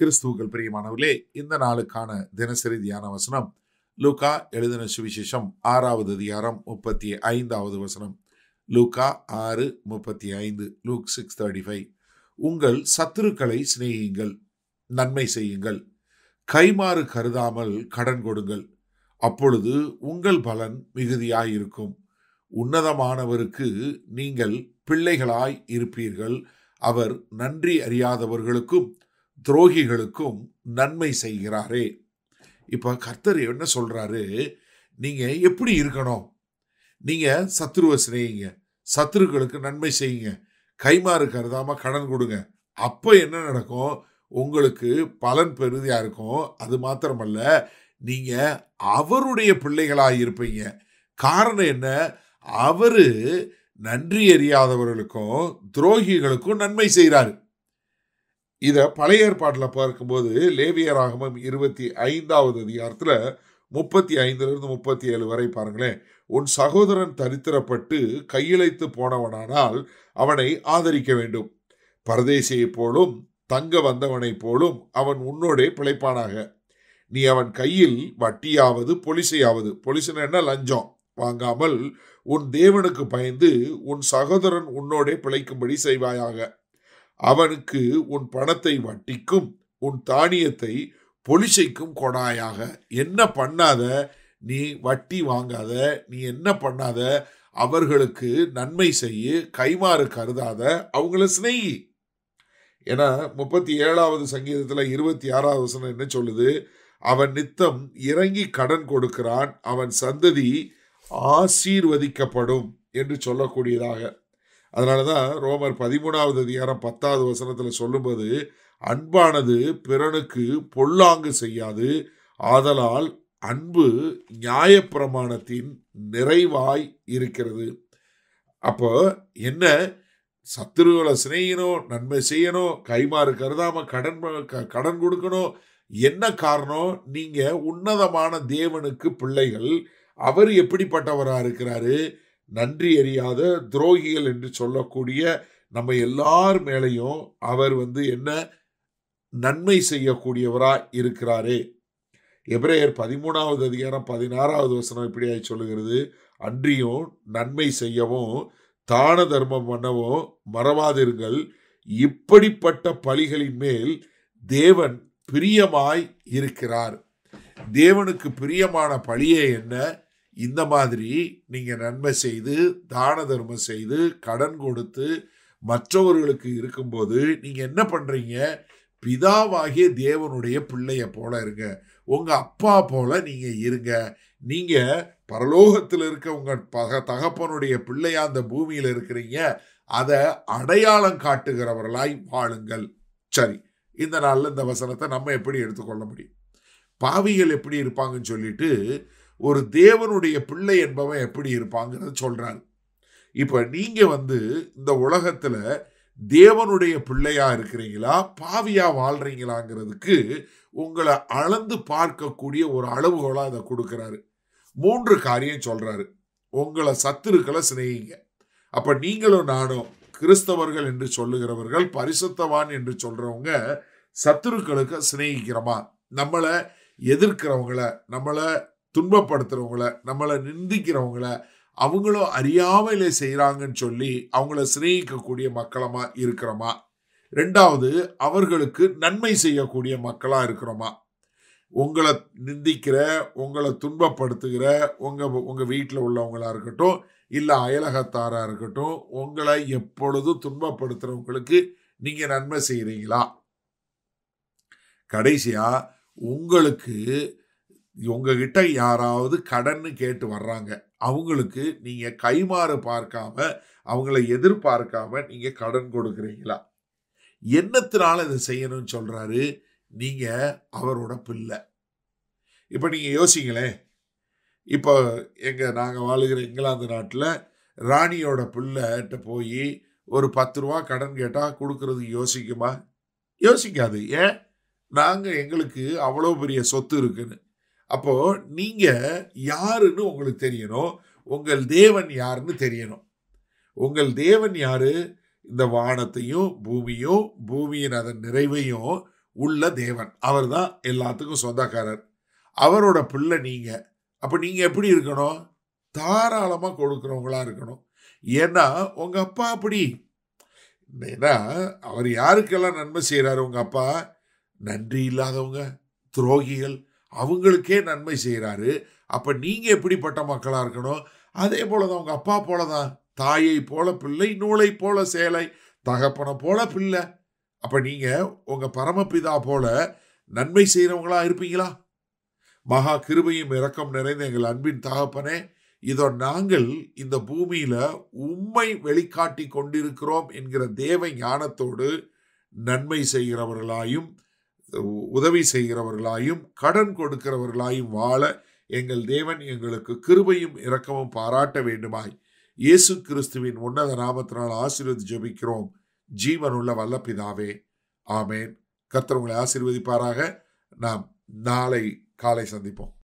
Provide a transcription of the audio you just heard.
கிறிஸ்துவுக்கள் பிரியமானவர்களே இந்த நாளுக்கான தினசரி தியான வசனம் லூகா எழுதின சுவிசேஷம் ஆறாவது அதிகாரம் முப்பத்தி ஐந்தாவது வசனம் லூகா ஆறு முப்பத்தி ஐந்து லூக் சிக்ஸ் தேர்ட்டி ஃபைவ் உங்கள் சத்துருக்களை சிநேகியுங்கள் நன்மை செய்யுங்கள் கைமாறு கருதாமல் கடன் கொடுங்கள் அப்பொழுது உங்கள் பலன் மிகுதியாயிருக்கும் உன்னதமானவருக்கு நீங்கள் பிள்ளைகளாய் இருப்பீர்கள் அவர் நன்றி அறியாதவர்களுக்கும் துரோகிகளுக்கும் நன்மை செய்கிறாரே இப்போ கர்த்தர் என்ன சொல்கிறாரு நீங்கள் எப்படி இருக்கணும் நீங்கள் சத்ருவை சிநேகிங்க சத்ருக்களுக்கு நன்மை செய்யுங்க கைமாறு கருதாம கடன் கொடுங்க அப்போ என்ன நடக்கும் உங்களுக்கு பலன் பெறுதியாக இருக்கும் அது மாத்திரமல்ல நீங்கள் அவருடைய பிள்ளைகளாக இருப்பீங்க காரணம் என்ன அவர் நன்றி அறியாதவர்களுக்கும் துரோகிகளுக்கும் நன்மை செய்கிறாரு இதை பழைய ஏற்பாட்டில் பார்க்கும்போது ஆகமம் இருபத்தி ஐந்தாவது அதிகாரத்தில் முப்பத்தி ஐந்துலேருந்து முப்பத்தி ஏழு வரை பாருங்களேன் உன் சகோதரன் தரித்திரப்பட்டு கையிழைத்து போனவனானால் அவனை ஆதரிக்க வேண்டும் பரதேசியைப் போலும் தங்க வந்தவனைப் போலும் அவன் உன்னோடே பிழைப்பானாக நீ அவன் கையில் வட்டியாவது பொலிசையாவது பொலிசுன்னு என்ன லஞ்சம் வாங்காமல் உன் தேவனுக்கு பயந்து உன் சகோதரன் உன்னோடே பிழைக்கும்படி செய்வாயாக அவனுக்கு உன் பணத்தை வட்டிக்கும் உன் தானியத்தை பொலிசைக்கும் கொடாயாக என்ன பண்ணாத நீ வட்டி வாங்காத நீ என்ன பண்ணாத அவர்களுக்கு நன்மை செய்யு கைமாறு கருதாத அவங்கள சிநேகி ஏன்னா முப்பத்தி ஏழாவது சங்கீதத்தில் இருபத்தி ஆறாவது வசனம் என்ன சொல்லுது அவன் நித்தம் இறங்கி கடன் கொடுக்கிறான் அவன் சந்ததி ஆசீர்வதிக்கப்படும் என்று சொல்லக்கூடியதாக அதனால தான் ரோமர் பதிமூணாவது அதிகாரம் பத்தாவது வசனத்தில் சொல்லும்போது அன்பானது பிறனுக்கு பொல்லாங்கு செய்யாது ஆதலால் அன்பு நியாயப்பிரமாணத்தின் நிறைவாய் இருக்கிறது அப்போ என்ன சத்துருகளை சிநேகினோம் நன்மை செய்யணும் கைமாறு கருதாம கடன் கடன் கொடுக்கணும் என்ன காரணம் நீங்க உன்னதமான தேவனுக்கு பிள்ளைகள் அவர் எப்படிப்பட்டவராக இருக்கிறாரு நன்றி அறியாத துரோகிகள் என்று சொல்லக்கூடிய நம்ம எல்லார் மேலையும் அவர் வந்து என்ன நன்மை செய்யக்கூடியவராக இருக்கிறாரே எப்ரேயர் பதிமூணாவது அதிகாரம் பதினாறாவது வசனம் இப்படியாய் சொல்லுகிறது அன்றியும் நன்மை செய்யவும் தான தர்மம் பண்ணவும் மறவாதிருங்கள் இப்படிப்பட்ட பலிகளின் மேல் தேவன் பிரியமாய் இருக்கிறார் தேவனுக்கு பிரியமான பழியே என்ன இந்த மாதிரி நீங்கள் நன்மை செய்து தான தர்மம் செய்து கடன் கொடுத்து மற்றவர்களுக்கு இருக்கும்போது நீங்கள் என்ன பண்ணுறீங்க பிதாவாகிய தேவனுடைய பிள்ளைய போல இருங்க உங்கள் அப்பா போல நீங்கள் இருங்க நீங்கள் பரலோகத்தில் இருக்க உங்கள் பக தகப்பனுடைய பிள்ளையா அந்த பூமியில் இருக்கிறீங்க அதை அடையாளம் காட்டுகிறவர்களாய் வாழுங்கள் சரி இந்த நாளில் இந்த வசனத்தை நம்ம எப்படி எடுத்துக்கொள்ள முடியும் பாவிகள் எப்படி இருப்பாங்கன்னு சொல்லிட்டு ஒரு தேவனுடைய பிள்ளை என்பவன் எப்படி இருப்பாங்கிறத சொல்கிறாங்க இப்போ நீங்கள் வந்து இந்த உலகத்தில் தேவனுடைய பிள்ளையாக இருக்கிறீங்களா பாவியாக வாழ்கிறீங்களாங்கிறதுக்கு உங்களை அளந்து பார்க்கக்கூடிய ஒரு அளவுகோலாக அதை கொடுக்குறாரு மூன்று காரியம் சொல்கிறாரு உங்களை சத்துருக்களை சிநேகிங்க அப்போ நீங்களும் நானும் கிறிஸ்தவர்கள் என்று சொல்லுகிறவர்கள் பரிசுத்தவான் என்று சொல்கிறவங்க சத்துருக்களுக்கு சிநேகிக்கிறோமா நம்மளை எதிர்க்கிறவங்கள நம்மளை துன்பப்படுத்துறவங்கள நம்மளை நிந்திக்கிறவங்கள அவங்களும் அறியாமையிலே செய்கிறாங்கன்னு சொல்லி அவங்கள சிநேகிக்கக்கூடிய மக்களமா இருக்கிறோமா ரெண்டாவது அவர்களுக்கு நன்மை செய்யக்கூடிய மக்களாக இருக்கிறோமா உங்களை நிந்திக்கிற உங்களை துன்பப்படுத்துகிற உங்கள் உங்கள் வீட்டில் உள்ளவங்களாக இருக்கட்டும் இல்லை அயலகத்தாராக இருக்கட்டும் உங்களை எப்பொழுதும் துன்பப்படுத்துகிறவங்களுக்கு நீங்கள் நன்மை செய்கிறீங்களா கடைசியாக உங்களுக்கு உங்ககிட்ட யாராவது கடன் கேட்டு வர்றாங்க அவங்களுக்கு நீங்கள் கைமாறு பார்க்காம அவங்கள எதிர்பார்க்காம நீங்கள் கடன் கொடுக்குறீங்களா என்னத்தினால இதை செய்யணும்னு சொல்கிறாரு நீங்கள் அவரோட பிள்ளை இப்போ நீங்கள் யோசிங்களேன் இப்போ எங்கள் நாங்கள் வாழுகிற இங்கிலாந்து நாட்டில் ராணியோட பிள்ளைகிட்ட போய் ஒரு பத்து ரூபா கடன் கேட்டால் கொடுக்கறது யோசிக்குமா யோசிக்காது ஏன் நாங்கள் எங்களுக்கு அவ்வளோ பெரிய சொத்து இருக்குன்னு அப்போ நீங்க யாருன்னு உங்களுக்கு தெரியணும் உங்கள் தேவன் யாருன்னு தெரியணும் உங்கள் தேவன் யாரு இந்த வானத்தையும் பூமியும் பூமியின் அதன் நிறைவையும் உள்ள தேவன் அவர் தான் எல்லாத்துக்கும் சொந்தக்காரர் அவரோட பிள்ளை நீங்க அப்போ நீங்க எப்படி இருக்கணும் தாராளமாக கொடுக்குறவங்களா இருக்கணும் ஏன்னா உங்க அப்பா அப்படி ஏன்னா அவர் யாருக்கெல்லாம் நன்மை செய்கிறாரு உங்க அப்பா நன்றி இல்லாதவங்க துரோகிகள் அவங்களுக்கே நன்மை செய்கிறாரு அப்போ நீங்கள் எப்படிப்பட்ட மக்களாக இருக்கணும் அதே போல தான் உங்கள் அப்பா போல தான் தாயை போல பிள்ளை நூலை போல சேலை தகப்பனை போல பிள்ளை அப்போ நீங்கள் உங்கள் பரமபிதா போல நன்மை செய்கிறவங்களா இருப்பீங்களா மகா கிருபையும் இறக்கம் நிறைந்த எங்கள் அன்பின் தகப்பனே இதோ நாங்கள் இந்த பூமியில் உண்மை வெளிக்காட்டி கொண்டிருக்கிறோம் என்கிற தேவ ஞானத்தோடு நன்மை செய்கிறவர்களாயும் உதவி செய்கிறவர்களாயும் கடன் கொடுக்கிறவர்களாயும் வாழ எங்கள் தேவன் எங்களுக்கு கிருபையும் இரக்கமும் பாராட்ட வேண்டுமாய் இயேசு கிறிஸ்துவின் உன்னத நாமத்தினால் ஆசீர்வதி ஜபிக்கிறோம் ஜீவனுள்ள வல்ல பிதாவே ஆமேன் கத்தர் உங்களை ஆசீர்வதிப்பாராக நாம் நாளை காலை சந்திப்போம்